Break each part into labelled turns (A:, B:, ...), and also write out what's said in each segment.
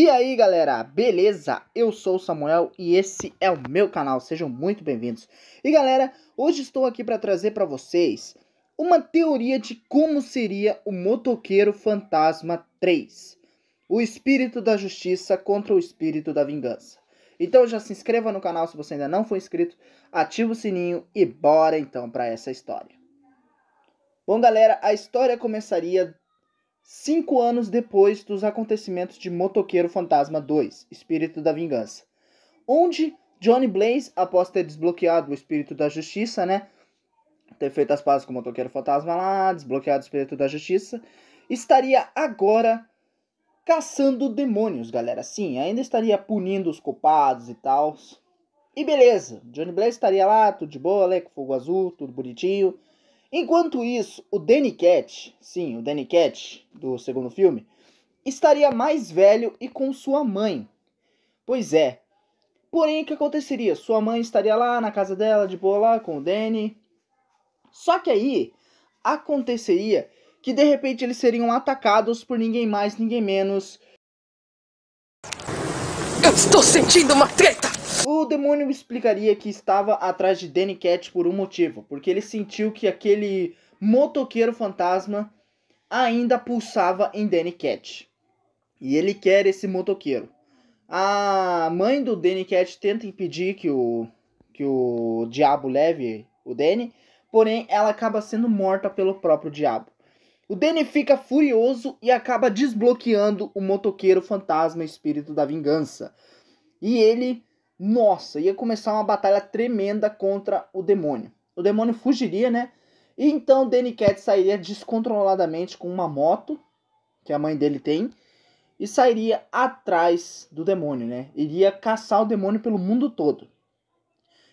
A: E aí galera, beleza? Eu sou o Samuel e esse é o meu canal, sejam muito bem-vindos. E galera, hoje estou aqui para trazer para vocês uma teoria de como seria o Motoqueiro Fantasma 3. O espírito da justiça contra o espírito da vingança. Então já se inscreva no canal se você ainda não for inscrito, ativa o sininho e bora então para essa história. Bom galera, a história começaria cinco anos depois dos acontecimentos de Motoqueiro Fantasma 2 Espírito da Vingança, onde Johnny Blaze, após ter desbloqueado o Espírito da Justiça, né? Ter feito as pazes com o Motoqueiro Fantasma lá, desbloqueado o Espírito da Justiça, estaria agora caçando demônios, galera. Sim, ainda estaria punindo os culpados e tal. E beleza, Johnny Blaze estaria lá, tudo de boa, né? Com fogo azul, tudo bonitinho. Enquanto isso, o Danny Cat, sim, o Danny Cat do segundo filme, estaria mais velho e com sua mãe. Pois é. Porém, o que aconteceria? Sua mãe estaria lá na casa dela, de boa lá, com o Danny. Só que aí, aconteceria que de repente eles seriam atacados por ninguém mais, ninguém menos. Eu estou sentindo uma treta! O demônio explicaria que estava atrás de Danny Cat por um motivo, porque ele sentiu que aquele motoqueiro fantasma ainda pulsava em Danny Cat. E ele quer esse motoqueiro. A mãe do Danny Cat tenta impedir que o, que o diabo leve o Danny, porém ela acaba sendo morta pelo próprio diabo. O Danny fica furioso e acaba desbloqueando o motoqueiro fantasma espírito da vingança. E ele nossa, ia começar uma batalha tremenda contra o demônio. O demônio fugiria, né? E então Danny Cat sairia descontroladamente com uma moto que a mãe dele tem e sairia atrás do demônio, né? Iria caçar o demônio pelo mundo todo.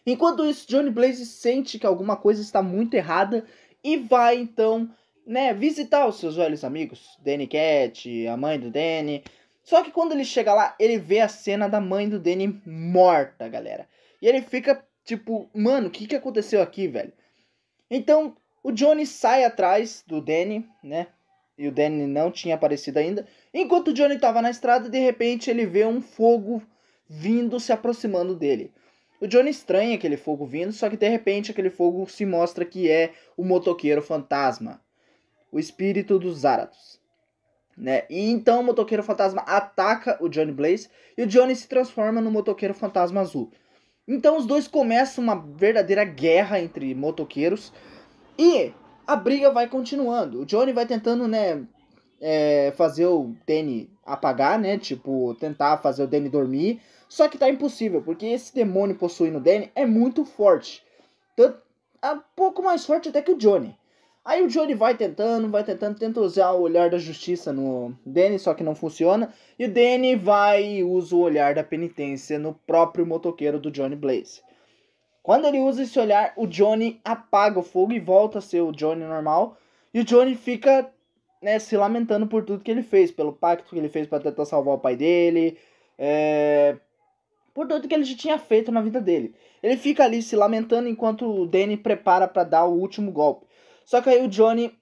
A: Enquanto isso, Johnny Blaze sente que alguma coisa está muito errada e vai então, né, visitar os seus velhos amigos, Danny Cat, a mãe do Danny, só que quando ele chega lá, ele vê a cena da mãe do Danny morta, galera. E ele fica tipo, mano, o que, que aconteceu aqui, velho? Então, o Johnny sai atrás do Danny, né? E o Danny não tinha aparecido ainda. Enquanto o Johnny estava na estrada, de repente ele vê um fogo vindo se aproximando dele. O Johnny estranha aquele fogo vindo, só que de repente aquele fogo se mostra que é o motoqueiro fantasma, o espírito dos Zaratos. Né? E então o motoqueiro fantasma ataca o Johnny Blaze e o Johnny se transforma no motoqueiro fantasma azul. Então os dois começam uma verdadeira guerra entre motoqueiros e a briga vai continuando. O Johnny vai tentando, né, é, fazer o Danny apagar, né, tipo, tentar fazer o Danny dormir, só que tá impossível, porque esse demônio possuindo o Danny é muito forte. Tanto, é um pouco mais forte até que o Johnny. Aí o Johnny vai tentando, vai tentando, tenta usar o olhar da justiça no Danny, só que não funciona. E o Danny vai e usa o olhar da penitência no próprio motoqueiro do Johnny Blaze. Quando ele usa esse olhar, o Johnny apaga o fogo e volta a ser o Johnny normal. E o Johnny fica né, se lamentando por tudo que ele fez, pelo pacto que ele fez para tentar salvar o pai dele, é... por tudo que ele já tinha feito na vida dele. Ele fica ali se lamentando enquanto o Danny prepara para dar o último golpe. Só que aí o Johnny,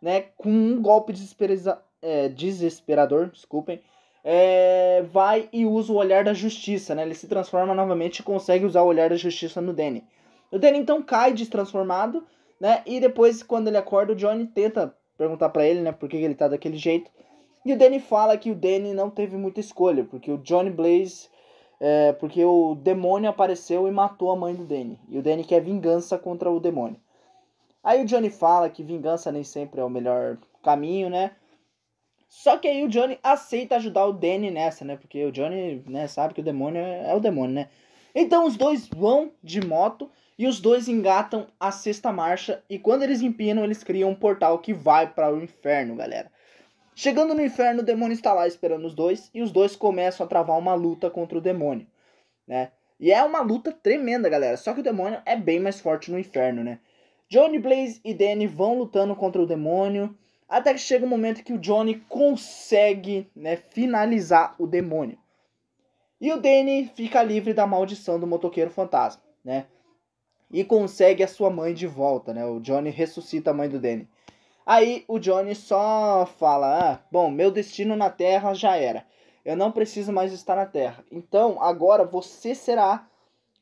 A: né, com um golpe desespera é, desesperador, desculpem, é, vai e usa o olhar da justiça, né? Ele se transforma novamente e consegue usar o olhar da justiça no Danny. O Danny então cai destransformado, né? E depois, quando ele acorda, o Johnny tenta perguntar para ele, né, por que ele tá daquele jeito. E o Danny fala que o Danny não teve muita escolha, porque o Johnny Blaze. É, porque o demônio apareceu e matou a mãe do Danny. E o Danny quer vingança contra o demônio. Aí o Johnny fala que vingança nem sempre é o melhor caminho, né? Só que aí o Johnny aceita ajudar o Danny nessa, né? Porque o Johnny né, sabe que o demônio é, é o demônio, né? Então os dois vão de moto e os dois engatam a sexta marcha. E quando eles empinam, eles criam um portal que vai para o inferno, galera. Chegando no inferno, o demônio está lá esperando os dois e os dois começam a travar uma luta contra o demônio, né? E é uma luta tremenda, galera. Só que o demônio é bem mais forte no inferno, né? Johnny, Blaze e Danny vão lutando contra o demônio. Até que chega um momento que o Johnny consegue né, finalizar o demônio. E o Danny fica livre da maldição do motoqueiro fantasma, né? E consegue a sua mãe de volta, né? O Johnny ressuscita a mãe do Danny. Aí o Johnny só fala: ah, bom, meu destino na Terra já era. Eu não preciso mais estar na Terra. Então agora você será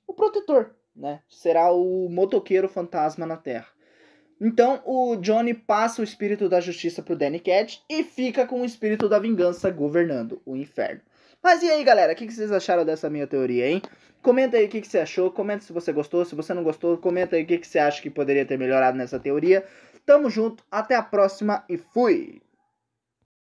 A: o protetor né? Será o motoqueiro fantasma na Terra. Então o Johnny passa o espírito da justiça pro Danny Cat e fica com o espírito da vingança governando o inferno. Mas e aí, galera, o que, que, vocês acharam dessa minha teoria, hein? Comenta aí o que, que, você achou, comenta se você gostou, se você não gostou, comenta aí o que, que você acha que poderia ter melhorado nessa teoria. Tamo junto, até a próxima e fui!